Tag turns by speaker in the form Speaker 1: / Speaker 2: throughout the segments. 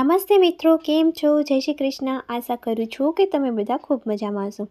Speaker 1: નમસ્તે મિત્રો કેમ છો જય શ્રી કૃષ્ણ આશા કરું છું કે તમે બધા ખૂબ મજામાં હશો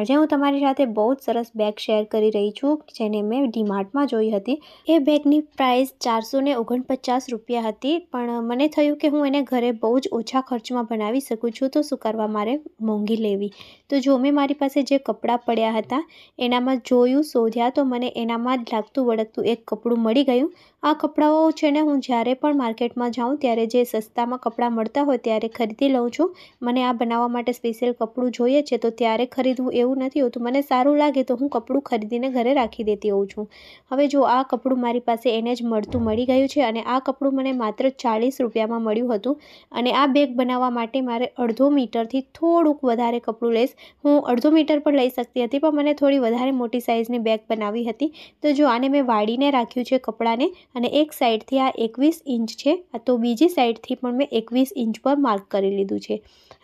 Speaker 1: આજે હું તમારી સાથે બહુ જ સરસ બેગ શેર કરી રહી છું જેને મેં ડીમાર્ટમાં જોઈ હતી એ બેગની પ્રાઇસ ચારસો ને ઓગણપચાસ રૂપિયા હતી પણ મને થયું કે હું એને ઘરે બહુ જ ઓછા ખર્ચમાં બનાવી શકું છું તો શું કરવા મારે મોંઘી લેવી તો જો મેં મારી પાસે જે કપડાં પડ્યા હતા એનામાં જોયું શોધ્યા તો મને એનામાં જ લાગતું વળગતું એક કપડું મળી ગયું આ કપડાઓ છે ને હું જ્યારે પણ માર્કેટમાં જાઉં ત્યારે જે સસ્તામાં કપડાં મળતા હોય ત્યારે ખરીદી લઉં છું મને આ બનાવવા માટે સ્પેશિયલ કપડું જોઈએ છે તો ત્યારે ખરીદવું એવું નથી હોતું મને સારું લાગે તો હું કપડું ખરીદીને ઘરે રાખી દેતી હોઉં છું હવે જો આ કપડું મારી પાસે એને જ મળતું મળી ગયું છે અને આ કપડું મને માત્ર ચાલીસ રૂપિયામાં મળ્યું હતું અને આ બેગ બનાવવા માટે મારે અડધો મીટરથી થોડુંક વધારે કપડું લઈશ હું અડધો મીટર પણ લઈ શકતી હતી પણ મને થોડી વધારે મોટી સાઇઝની બેગ બનાવી હતી તો જો આને મેં વાળીને રાખ્યું છે કપડાને અને એક સાઈડથી આ એકવીસ ઇંચ છે તો બીજી સાઈડથી પણ મેં એકવીસ ઇંચ પર માર્ક કરી લીધું છે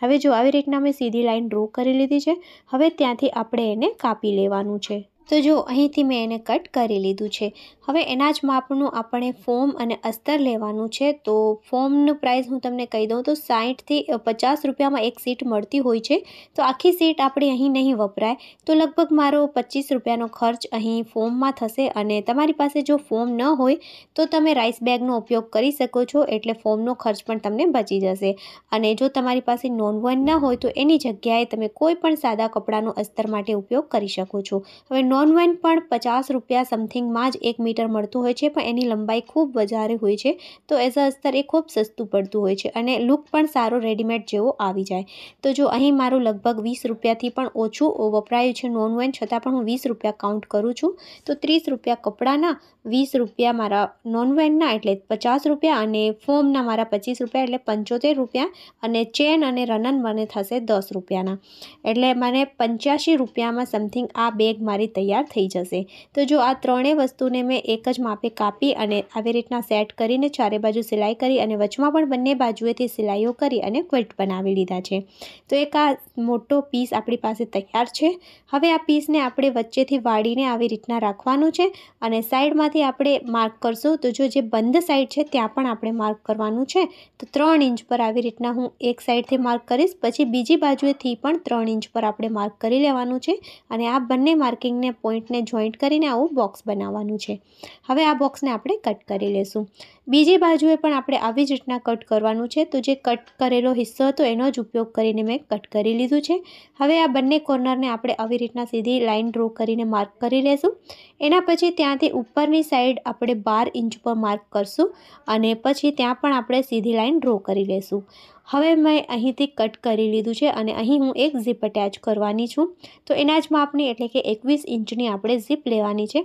Speaker 1: હવે જો આવી રીતના મેં સીધી લાઇન ડ્રો કરી લીધી છે હવે ત્યાંથી આપણે એને કાપી લેવાનું છે તો જો અહીંથી મેં એને કટ કરી લીધું છે હવે એના જ માપનું આપણે ફોમ અને અસ્તર લેવાનું છે તો ફોર્મનું પ્રાઇસ હું તમને કહી દઉં તો સાહીઠથી પચાસ રૂપિયામાં એક સીટ મળતી હોય છે તો આખી સીટ આપણી અહીં નહીં વપરાય તો લગભગ મારો પચીસ રૂપિયાનો ખર્ચ અહીં ફોર્મમાં થશે અને તમારી પાસે જો ફોર્મ ન હોય તો તમે રાઈસ બેગનો ઉપયોગ કરી શકો છો એટલે ફોર્મનો ખર્ચ પણ તમને બચી જશે અને જો તમારી પાસે નોન વન ન હોય તો એની જગ્યાએ તમે કોઈ પણ સાદા કપડાનો અસ્તર માટે ઉપયોગ કરી શકો છો હવે નોન વેન પણ પચાસ રૂપિયા સમથિંગમાં જ એક મીટર મળતું હોય છે પણ એની લંબાઈ ખૂબ વધારે હોય છે તો એઝ અ અસ્તર એ ખૂબ સસ્તું પડતું હોય છે અને લુક પણ સારો રેડીમેડ જેવો આવી જાય તો જો અહીં મારું લગભગ વીસ રૂપિયાથી પણ ઓછું વપરાયું છે નોન વેન છતાં પણ હું વીસ રૂપિયા કાઉન્ટ કરું છું તો ત્રીસ રૂપિયા કપડાના વીસ રૂપિયા મારા નોન વેનના એટલે પચાસ રૂપિયા અને ફોમના મારા પચીસ રૂપિયા એટલે પંચોતેર રૂપિયા અને ચેન અને રનન મને થશે દસ રૂપિયાના એટલે મને પંચ્યાસી રૂપિયામાં સમથિંગ આ બેગ મારી તૈયાર તૈયાર થઈ જશે તો જો આ ત્રણેય વસ્તુને મેં એક જ માપે કાપી અને આવી રીતના સેટ કરીને ચારે બાજુ સિલાઈ કરી અને વચમાં પણ બંને બાજુએથી સિલાઈઓ કરી અને ક્વિટ બનાવી લીધા છે તો એક આ મોટો પીસ આપણી પાસે તૈયાર છે હવે આ પીસને આપણે વચ્ચેથી વાળીને આવી રીતના રાખવાનું છે અને સાઈડમાંથી આપણે માર્ક કરશું તો જો જે બંધ સાઈડ છે ત્યાં પણ આપણે માર્ક કરવાનું છે તો ત્રણ ઇંચ પર આવી રીતના હું એક સાઈડથી માર્ક કરીશ પછી બીજી બાજુએથી પણ ત્રણ ઇંચ પર આપણે માર્ક કરી લેવાનું છે અને આ બંને માર્કિંગને બંનેના પોઈન્ટને જોઈન્ટ કરીને આવું બોક્સ બનાવવાનું છે હવે આ બોક્સને આપણે કટ કરી લેશું બીજી બાજુએ પણ આપણે આવી જ રીતના કટ કરવાનું છે તો જે કટ કરેલો હિસ્સો હતો એનો જ ઉપયોગ કરીને મેં કટ કરી લીધું છે હવે આ બંને કોર્નરને આપણે આવી રીતના સીધી લાઇન ડ્રો કરીને માર્ક કરી લેશું એના પછી ત્યાંથી ઉપરની સાઈડ આપણે બાર ઇંચ પર માર્ક કરશું અને પછી ત્યાં પણ આપણે સીધી લાઇન ડ્રો કરી લેશું હવે મેં અહીંથી કટ કરી લીધું છે અને અહીં હું એક ઝીપ અટેચ કરવાની છું તો એના જ માપની એટલે કે એકવીસ ઇંચની આપણે ઝીપ લેવાની છે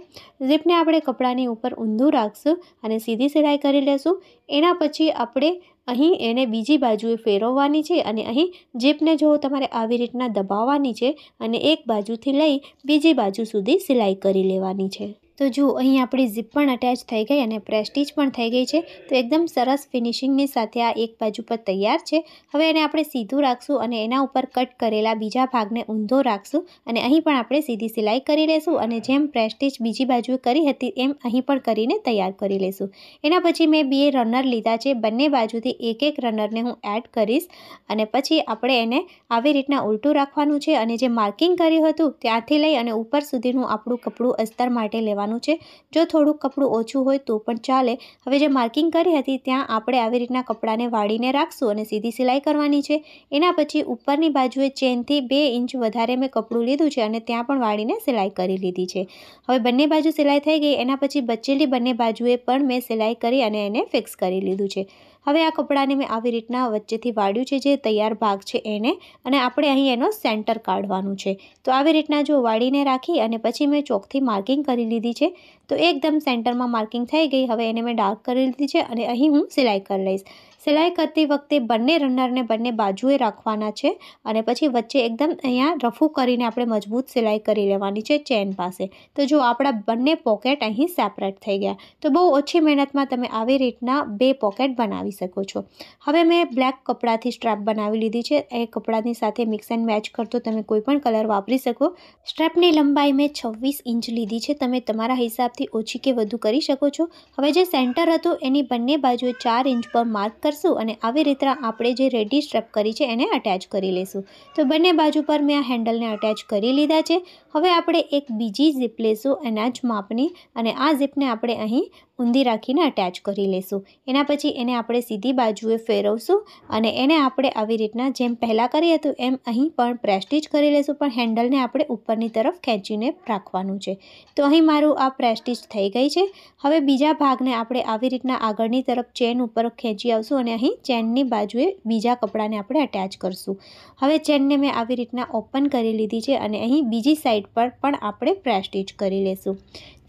Speaker 1: ઝીપને આપણે કપડાની ઉપર ઊંધું રાખશું અને સીધી સિલાઈ કરી લેશું એના પછી આપણે અહીં એને બીજી બાજુએ ફેરવવાની છે અને અહીં જીપને જો તમારે આવી રીતના દબાવવાની છે અને એક બાજુથી લઈ બીજી બાજુ સુધી સિલાઈ કરી લેવાની છે તો જુઓ અહીં આપણી ઝીપ પણ અટેચ થઈ ગઈ અને પ્રેસ્ટીજ પણ થઈ ગઈ છે તો એકદમ સરસ ફિનિશિંગની સાથે આ એક બાજુ પર તૈયાર છે હવે એને આપણે સીધું રાખશું અને એના ઉપર કટ કરેલા બીજા ભાગને ઊંધો રાખશું અને અહીં પણ આપણે સીધી સિલાઈ કરી લેશું અને જેમ પ્રેસ્ટીજ બીજી બાજુ કરી હતી એમ અહીં પણ કરીને તૈયાર કરી લેશું એના પછી મેં બે રનર લીધા છે બંને બાજુથી એક એક રનરને હું એડ કરીશ અને પછી આપણે એને આવી રીતના ઉલટું રાખવાનું છે અને જે માર્કિંગ કર્યું હતું ત્યાંથી લઈ અને ઉપર સુધીનું આપણું કપડું અસ્તર માટે લેવાનું લેવાનું છે જો થોડુંક કપડું ઓછું હોય તો પણ ચાલે હવે જે માર્કિંગ કરી હતી ત્યાં આપણે આવી રીતના કપડાને વાળીને રાખશું અને સીધી સિલાઈ કરવાની છે એના પછી ઉપરની બાજુએ ચેનથી બે ઇંચ વધારે મેં કપડું લીધું છે અને ત્યાં પણ વાળીને સિલાઈ કરી લીધી છે હવે બંને બાજુ સિલાઈ થઈ ગઈ એના પછી બચેલી બંને બાજુએ પણ મેં સિલાઈ કરી અને એને ફિક્સ કરી લીધું છે હવે આ કપડાને મેં આવી રીતના વચ્ચેથી વાળ્યું છે જે તૈયાર ભાગ છે એને અને આપણે અહીં એનો સેન્ટર કાઢવાનું છે તો આવી રીતના જો વાળીને રાખી અને પછી મેં ચોકથી માર્કિંગ કરી લીધી છે તો એકદમ સેન્ટરમાં માર્કિંગ થઈ ગઈ હવે એને મેં ડાર્ક કરી લીધી છે અને અહીં હું સિલાઈ કરી લઈશ સિલાઈ કરતી વખતે બંને રનરને બંને બાજુએ રાખવાના છે અને પછી વચ્ચે એકદમ અહીંયા રફુ કરીને આપણે મજબૂત સિલાઈ કરી લેવાની છે ચેન પાસે તો જો આપણા બંને પોકેટ અહીં સેપરેટ થઈ ગયા તો બહુ ઓછી મહેનતમાં તમે આવી રીતના બે પોકેટ બનાવી શકો છો હવે મેં બ્લેક કપડાથી સ્ટ્રેપ બનાવી લીધી છે એ કપડાની સાથે મિક્સ એન્ડ મેચ કરતો તમે કોઈપણ કલર વાપરી શકો સ્ટ્રેપની લંબાઈ મેં છવ્વીસ ઇંચ લીધી છે તમે તમારા હિસાબથી ઓછી કે વધુ કરી શકો છો હવે જે સેન્ટર હતું એની બંને બાજુએ ચાર ઇંચ પર માર્ક કરશું અને આવી રીતના આપણે જે રેડી સ્ટ્રપ કરી છે એને અટેચ કરી લઈશું તો બંને બાજુ પર મેં આ હેન્ડલને અટેચ કરી લીધા છે હવે આપણે એક બીજી ઝીપ લેશું જ માપની અને આ ઝીપને આપણે અહીં ઊંધી રાખીને અટેચ કરી લેશું એના પછી એને આપણે સીધી બાજુએ ફેરવશું અને એને આપણે આવી રીતના જેમ પહેલાં કરી હતું એમ અહીં પણ પ્રેસ્ટીજ કરી લેશું પણ હેન્ડલને આપણે ઉપરની તરફ ખેંચીને રાખવાનું છે તો અહીં મારું આ પ્રેસ્ટીજ થઈ ગઈ છે હવે બીજા ભાગને આપણે આવી રીતના આગળની તરફ ચેન ઉપર ખેંચી આવશું અને અહીં ચેનની બાજુએ બીજા કપડાને આપણે અટેચ કરશું હવે ચેનને મેં આવી રીતના ઓપન કરી લીધી છે અને અહીં બીજી સાઈડ સાઈડ પર પણ આપણે ફ્રેશ કરી લેશું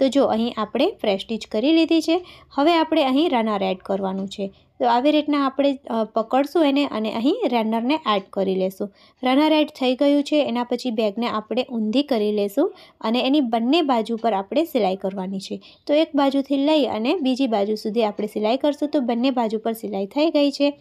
Speaker 1: તો જો અહીં આપણે ફ્રેશ કરી લીધી છે હવે આપણે અહીં રનર એડ કરવાનું છે તો આવી રીતના આપણે પકડશું એને અને અહીં રનરને એડ કરી લેશું રનર એડ થઈ ગયું છે એના પછી બેગને આપણે ઊંધી કરી લેશું અને એની બંને બાજુ પર આપણે સિલાઈ કરવાની છે તો એક બાજુથી લઈ અને બીજી બાજુ સુધી આપણે સિલાઈ કરશું તો બંને બાજુ પર સિલાઈ થઈ ગઈ છે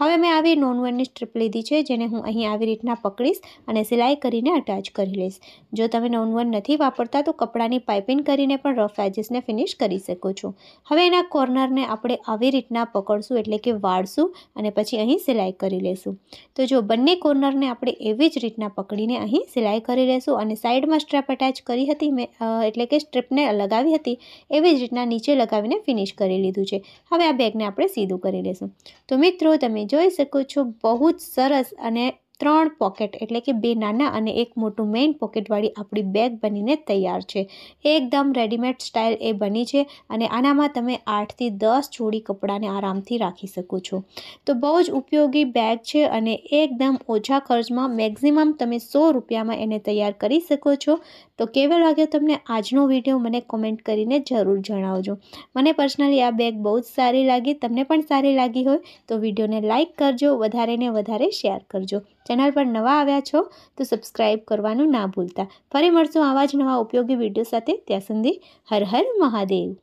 Speaker 1: હવે મેં આવી નોન નોનવેડની સ્ટ્રીપ લીધી છે જેને હું અહીં આવી રીતના પકડીશ અને સિલાઈ કરીને અટેચ કરી લઈશ જો તમે નોનવન નથી વાપરતા તો કપડાની પાઇપિંગ કરીને પણ રફ એજીસને ફિનિશ કરી શકો છો હવે એના કોર્નરને આપણે આવી રીતના પકડશું એટલે કે વાળશું અને પછી અહીં સિલાઈ કરી લેશું તો જો બંને કોર્નરને આપણે એવી જ રીતના પકડીને અહીં સિલાઈ કરી લેશું અને સાઈડમાં સ્ટ્રેપ અટેચ કરી હતી મેં એટલે કે સ્ટ્રીપને લગાવી હતી એવી જ રીતના નીચે લગાવીને ફિનિશ કરી લીધું છે હવે આ બેગને આપણે સીધું કરી લેશું તો મિત્રો તમે જોઈ શકો છો બહુ જ સરસ અને ત્રણ પોકેટ એટલે કે બે નાના અને એક મોટું મેઇન પોકેટવાળી આપણી બેગ બનીને તૈયાર છે એકદમ રેડીમેડ સ્ટાઇલ એ બની છે અને આનામાં તમે આઠથી દસ જોડી કપડાને આરામથી રાખી શકો છો તો બહુ જ ઉપયોગી બેગ છે અને એકદમ ઓછા ખર્ચમાં મેક્ઝિમમ તમે સો રૂપિયામાં એને તૈયાર કરી શકો છો તો કેવો લાગ્યો તમને આજનો વિડીયો મને કોમેન્ટ કરીને જરૂર જણાવજો મને પર્સનલી આ બેગ બહુ જ સારી લાગી તમને પણ સારી લાગી હોય તો વિડીયોને લાઇક કરજો વધારે ને વધારે શેર કરજો ચેનલ પર નવા આવ્યા છો તો સબસ્ક્રાઈબ કરવાનું ના ભૂલતા ફરી મળશું આવા જ નવા ઉપયોગી વિડીયો સાથે ત્યાં સુધી હર હર મહાદેવ